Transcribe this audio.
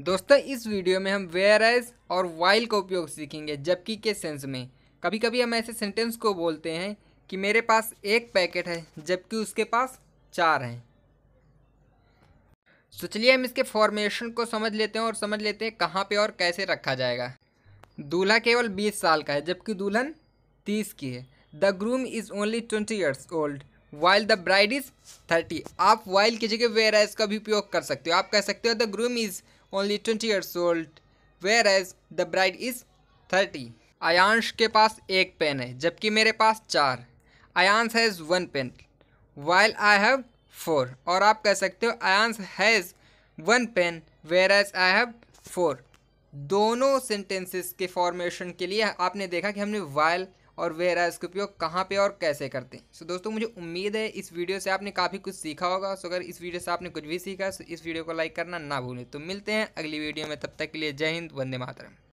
दोस्तों इस वीडियो में हम वेयर एज और वाइल का उपयोग सीखेंगे जबकि के सेंस में कभी कभी हम ऐसे सेंटेंस को बोलते हैं कि मेरे पास एक पैकेट है जबकि उसके पास चार हैं तो चलिए हम इसके फॉर्मेशन को समझ लेते हैं और समझ लेते हैं कहाँ पे और कैसे रखा जाएगा दूल्हा केवल बीस साल का है जबकि दुल्हन तीस की है the groom is only twenty years old while the bride is thirty आप वाइल की जगह वेयर एज का भी उपयोग कर सकते हो आप कह सकते हो the groom is only twenty years old whereas the bride is thirty Aayansh के पास एक पेन है जबकि मेरे पास चार Aayansh has one pen while I have four और आप कह सकते हो Aayansh has one pen whereas I have four दोनों सेंटेंसेस के फॉर्मेशन के लिए आपने देखा कि हमने वाइल और वेयर हाउस का उपयोग कहाँ पे और कैसे करते हैं सो दोस्तों मुझे उम्मीद है इस वीडियो से आपने काफ़ी कुछ सीखा होगा सो अगर इस वीडियो से आपने कुछ भी सीखा तो इस वीडियो को लाइक करना ना भूलें तो मिलते हैं अगली वीडियो में तब तक के लिए जय हिंद वंदे मातरम